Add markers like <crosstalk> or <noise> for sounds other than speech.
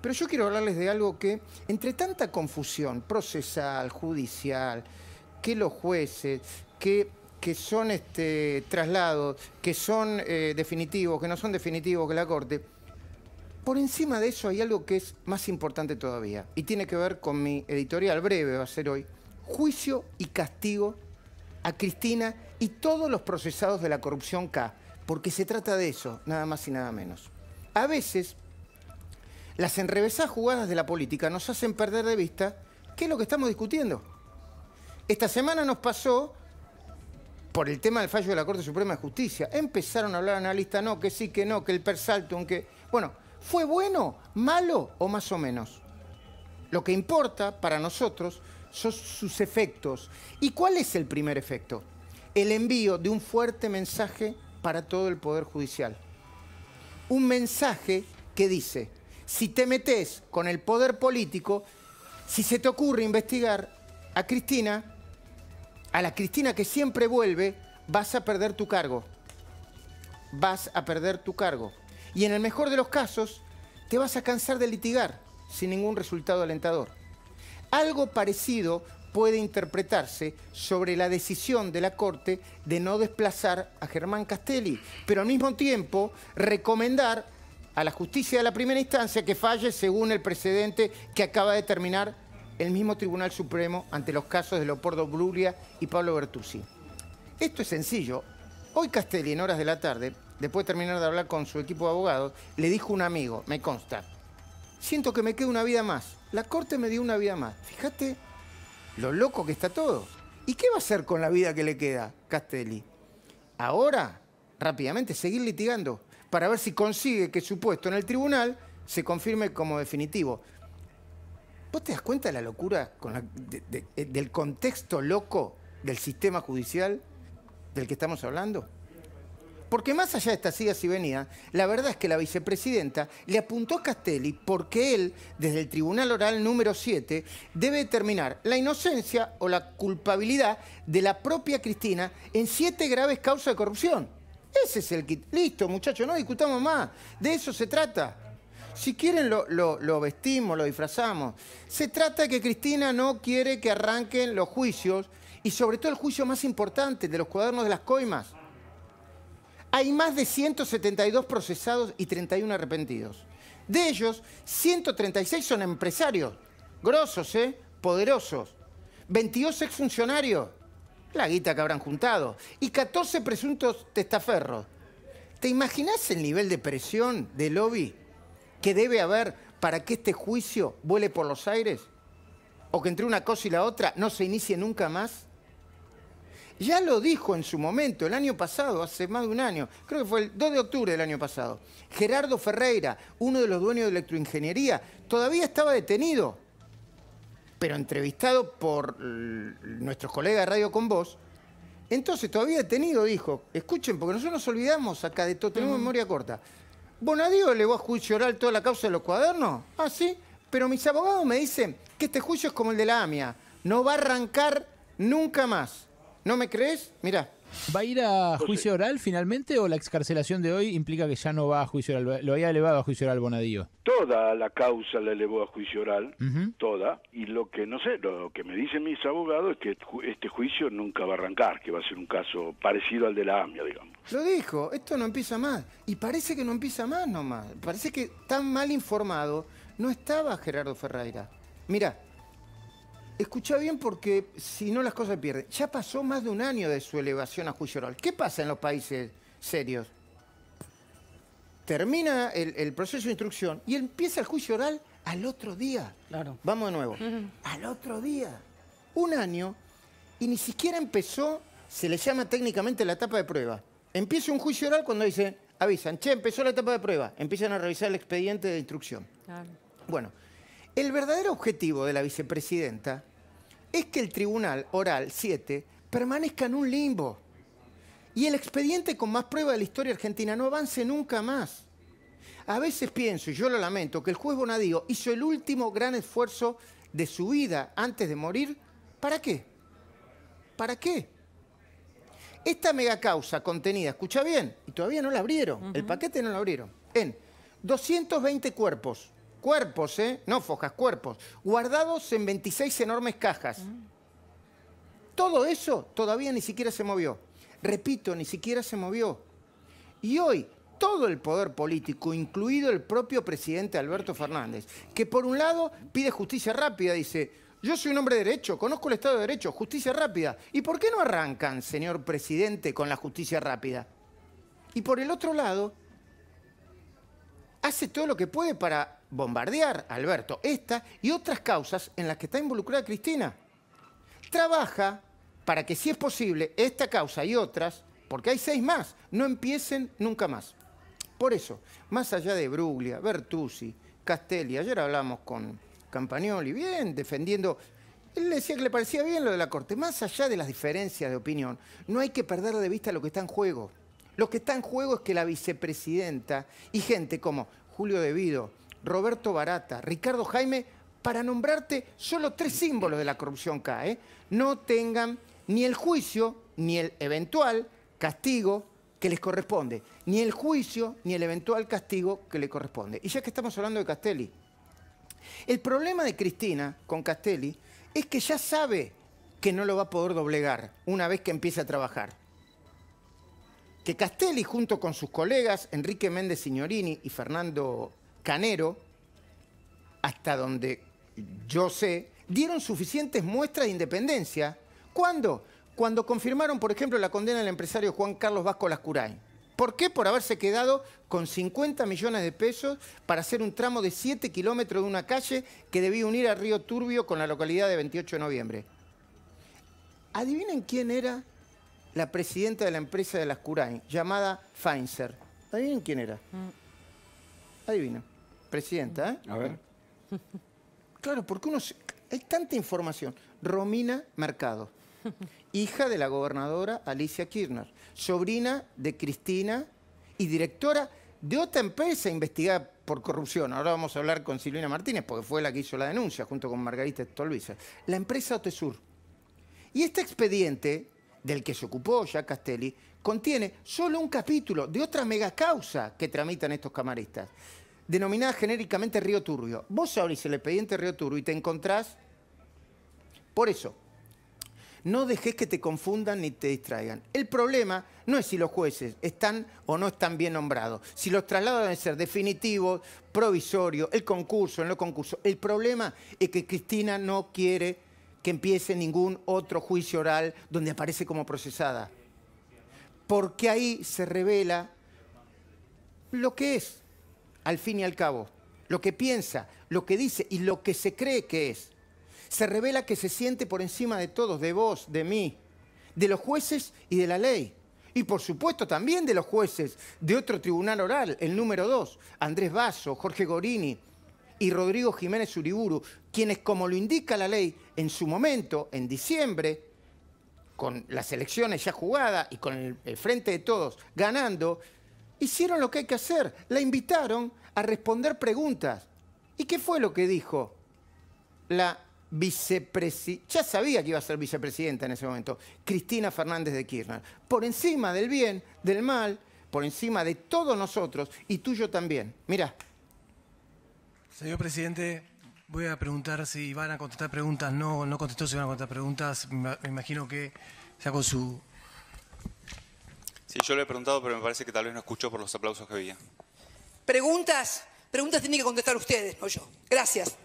Pero yo quiero hablarles de algo que, entre tanta confusión procesal, judicial, que los jueces, que, que son este, traslados, que son eh, definitivos, que no son definitivos, que la Corte, por encima de eso hay algo que es más importante todavía y tiene que ver con mi editorial breve, va a ser hoy, juicio y castigo a Cristina y todos los procesados de la corrupción K, porque se trata de eso, nada más y nada menos. A veces las enrevesadas jugadas de la política nos hacen perder de vista qué es lo que estamos discutiendo. Esta semana nos pasó por el tema del fallo de la Corte Suprema de Justicia. Empezaron a hablar analistas, no, que sí, que no, que el persalto, aunque... Bueno, ¿fue bueno, malo o más o menos? Lo que importa para nosotros son sus efectos. ¿Y cuál es el primer efecto? El envío de un fuerte mensaje para todo el Poder Judicial. Un mensaje que dice, si te metes con el poder político, si se te ocurre investigar a Cristina, a la Cristina que siempre vuelve, vas a perder tu cargo. Vas a perder tu cargo. Y en el mejor de los casos, te vas a cansar de litigar sin ningún resultado alentador. Algo parecido puede interpretarse sobre la decisión de la Corte de no desplazar a Germán Castelli, pero al mismo tiempo recomendar a la justicia de la primera instancia que falle según el precedente que acaba de terminar el mismo Tribunal Supremo ante los casos de Leopoldo Bruglia y Pablo Bertuzzi. Esto es sencillo. Hoy Castelli, en horas de la tarde, después de terminar de hablar con su equipo de abogados, le dijo un amigo, me consta, siento que me queda una vida más. La corte me dio una vida más. Fíjate lo loco que está todo. ¿Y qué va a hacer con la vida que le queda, Castelli? Ahora, rápidamente, seguir litigando para ver si consigue que su puesto en el tribunal se confirme como definitivo. ¿Vos te das cuenta de la locura con eh, del contexto loco del sistema judicial del que estamos hablando? Porque más allá de esta idas y venía, la verdad es que la vicepresidenta le apuntó a Castelli porque él, desde el Tribunal Oral número 7, debe determinar la inocencia o la culpabilidad de la propia Cristina en siete graves causas de corrupción. Ese es el kit. Listo, muchachos, no discutamos más. De eso se trata. Si quieren, lo, vestimos, lo disfrazamos. Se trata de que Cristina no quiere que arranquen los juicios y sobre todo el juicio más importante de los cuadernos de las coimas. Hay más de 172 procesados y 31 arrepentidos. De ellos, 136 son empresarios, grosos, ¿eh? poderosos. 22 exfuncionarios. La guita que habrán juntado. Y 14 presuntos testaferros. ¿Te imaginas el nivel de presión de lobby que debe haber para que este juicio vuele por los aires? ¿O que entre una cosa y la otra no se inicie nunca más? Ya lo dijo en su momento, el año pasado, hace más de un año, creo que fue el 2 de octubre del año pasado, Gerardo Ferreira, uno de los dueños de electroingeniería, todavía estaba detenido pero entrevistado por nuestros colegas de Radio Con Vos, entonces todavía detenido, dijo, escuchen, porque nosotros nos olvidamos acá de todo, tenemos memoria corta. Dios le va a juicio oral toda la causa de los cuadernos, ah, sí, pero mis abogados me dicen que este juicio es como el de la AMIA, no va a arrancar nunca más. ¿No me crees? Mirá. ¿Va a ir a pues juicio oral finalmente o la excarcelación de hoy implica que ya no va a juicio oral? ¿Lo había elevado a juicio oral Bonadío? Toda la causa la elevó a juicio oral, toda. Y lo que no sé, lo que me dicen mis abogados es que este juicio nunca va a arrancar, que va a ser un caso parecido al de la AMIA, digamos. Lo dijo, esto no empieza más. Y parece que no empieza más nomás. Parece que tan mal informado no estaba Gerardo Ferreira. Mira, Escucha bien porque si no las cosas pierden. Ya pasó más de un año de su elevación a juicio oral. ¿Qué pasa en los países serios? Termina el, proceso de instrucción y empieza el juicio oral al otro día. Claro. Vamos de nuevo. Al otro día. Un año y ni siquiera empezó, se le llama técnicamente la etapa de prueba. Empieza un juicio oral cuando dicen, avisan, che, empezó la etapa de prueba. Empiezan a revisar el expediente de instrucción. Bueno, el verdadero objetivo de la vicepresidenta es que el tribunal oral 7 permanezca en un limbo y el expediente con más prueba de la historia argentina no avance nunca más. A veces pienso, y yo lo lamento, que el juez Bonadío hizo el último gran esfuerzo de su vida antes de morir. ¿Para qué? ¿Para qué? Esta causa contenida, escucha bien, y todavía no la abrieron, el paquete no lo abrieron, en 220 cuerpos, cuerpos, ¿eh? no fojas, cuerpos, guardados en 26 enormes cajas. Todo eso todavía ni siquiera se movió. Repito, ni siquiera se movió. Y hoy todo el poder político, incluido el propio presidente Alberto Fernández, que por un lado pide justicia rápida, dice, yo soy un hombre de derecho, conozco el Estado de Derecho, justicia rápida. ¿Y por qué no arrancan, señor presidente, con la justicia rápida? Y por el otro lado, hace todo lo que puede para bombardear, Alberto, esta y otras causas en las que está involucrada Cristina. Trabaja para que, si es posible, esta causa y otras, porque hay seis más, no empiecen nunca más. Por eso, más allá de Bruglia, Bertuzzi, Castelli, ayer hablamos con Campagnoli, bien, defendiendo... Él decía que le parecía bien lo de la Corte. Más allá de las diferencias de opinión, no hay que perder de vista lo que está en juego. Lo que está en juego es que la vicepresidenta y gente como Julio Devido, Roberto Barata, Ricardo Jaime, para nombrarte solo tres símbolos de la corrupción cae, ¿eh? no tengan ni el juicio ni el eventual castigo que les corresponde, ni el juicio ni el eventual castigo que le corresponde. Y ya que estamos hablando de Castelli, el problema de Cristina con Castelli es que ya sabe que no lo va a poder doblegar una vez que empiece a trabajar. Que Castelli junto con sus colegas Enrique Méndez Signorini y Fernando Canero, hasta donde yo sé, dieron suficientes muestras de independencia. ¿Cuándo? Cuando confirmaron, por ejemplo, la condena del empresario Juan Carlos Vasco Lascurain. ¿Por qué? Por haberse quedado con 50 millones de pesos para hacer un tramo de 7 kilómetros de una calle que debía unir a Río Turbio con la localidad de 28 de noviembre. Adivinen quién era la presidenta de la empresa de Lascurain, llamada Feinzer? Adivinen quién era. Mm. Adivinen. Presidenta, ¿eh? A ver. <laughs> Claro, porque uno... Hay tanta información. Romina Mercado, hija de la gobernadora Alicia Kirchner, sobrina de Cristina y directora de otra empresa investigada por corrupción. Ahora vamos a hablar con Silvina Martínez, porque fue la que hizo la denuncia junto con Margarita Stolbizer. La empresa Otesur. Y este expediente, del que se ocupó ya Castelli, contiene solo un capítulo de otra megacausa que tramitan estos camaristas denominada genéricamente Río Turbio. Vos abrís el expediente Río Turbio y te encontrás. Por eso, no dejes que te confundan ni te distraigan. El problema no es si los jueces están o no están bien nombrados, si los traslados deben ser definitivos, provisorios, el concurso, en los concursos. El problema es que Cristina no quiere que empiece ningún otro juicio oral donde aparece como procesada. Porque ahí se revela lo que es al fin y al cabo, lo que piensa, lo que dice y lo que se cree que es. Se revela que se siente por encima de todos, de vos, de mí, de los jueces y de la ley. Y por supuesto también de los jueces de otro tribunal oral, el número dos, Andrés Vaso, Jorge Gorini y Rodrigo Jiménez Uriburu, quienes, como lo indica la ley, en su momento, en diciembre, con las elecciones ya jugadas y con el frente de todos ganando, hicieron lo que hay que hacer. La invitaron a responder preguntas. ¿Y qué fue lo que dijo la vicepresidenta? Ya sabía que iba a ser vicepresidenta en ese momento, Cristina Fernández de Kirchner. Por encima del bien, del mal, por encima de todos nosotros y tuyo también. Mira. Señor presidente, voy a preguntar si van a contestar preguntas. No, no contestó si van a contestar preguntas. Me imagino que ya con su Sí, yo le he preguntado, pero me parece que tal vez no escuchó por los aplausos que había. Preguntas, preguntas tienen que contestar ustedes, no yo. Gracias.